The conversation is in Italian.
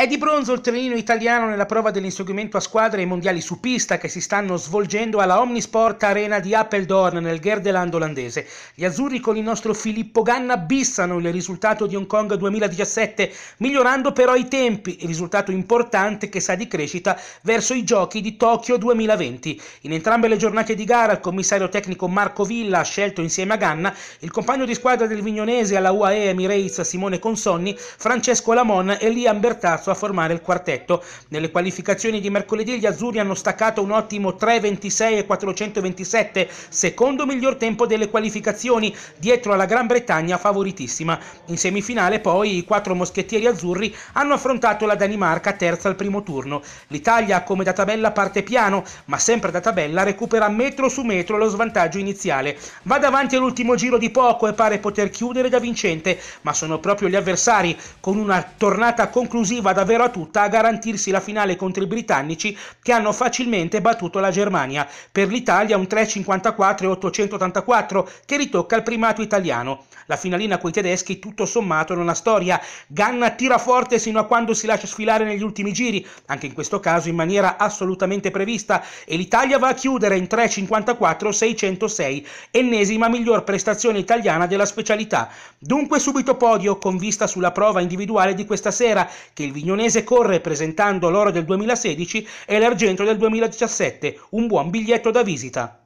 È di bronzo il trenino italiano nella prova dell'inseguimento a squadre ai mondiali su pista che si stanno svolgendo alla Omnisport Arena di Appeldorn nel Gerdeland olandese. Gli azzurri con il nostro Filippo Ganna bissano il risultato di Hong Kong 2017, migliorando però i tempi, risultato importante che sa di crescita verso i giochi di Tokyo 2020. In entrambe le giornate di gara il commissario tecnico Marco Villa ha scelto insieme a Ganna il compagno di squadra del Vignonese alla UAE Emirates Simone Consonni, Francesco Lamon e Liam Bertazzo a formare il quartetto. Nelle qualificazioni di mercoledì gli azzurri hanno staccato un ottimo 3.26 e 427, secondo miglior tempo delle qualificazioni, dietro alla Gran Bretagna favoritissima. In semifinale poi i quattro moschettieri azzurri hanno affrontato la Danimarca terza al primo turno. L'Italia come da tabella parte piano, ma sempre da tabella recupera metro su metro lo svantaggio iniziale. Va davanti all'ultimo giro di poco e pare poter chiudere da vincente, ma sono proprio gli avversari con una tornata conclusiva da davvero a tutta a garantirsi la finale contro i britannici che hanno facilmente battuto la Germania. Per l'Italia un 3,54-884 che ritocca il primato italiano. La finalina coi tedeschi tutto sommato non ha storia. Ganna tira forte sino a quando si lascia sfilare negli ultimi giri, anche in questo caso in maniera assolutamente prevista, e l'Italia va a chiudere in 3,54-606, ennesima miglior prestazione italiana della specialità. Dunque subito podio con vista sulla prova individuale di questa sera che il Vignone l'Avignonese corre presentando l'oro del 2016 e l'argento del 2017, un buon biglietto da visita.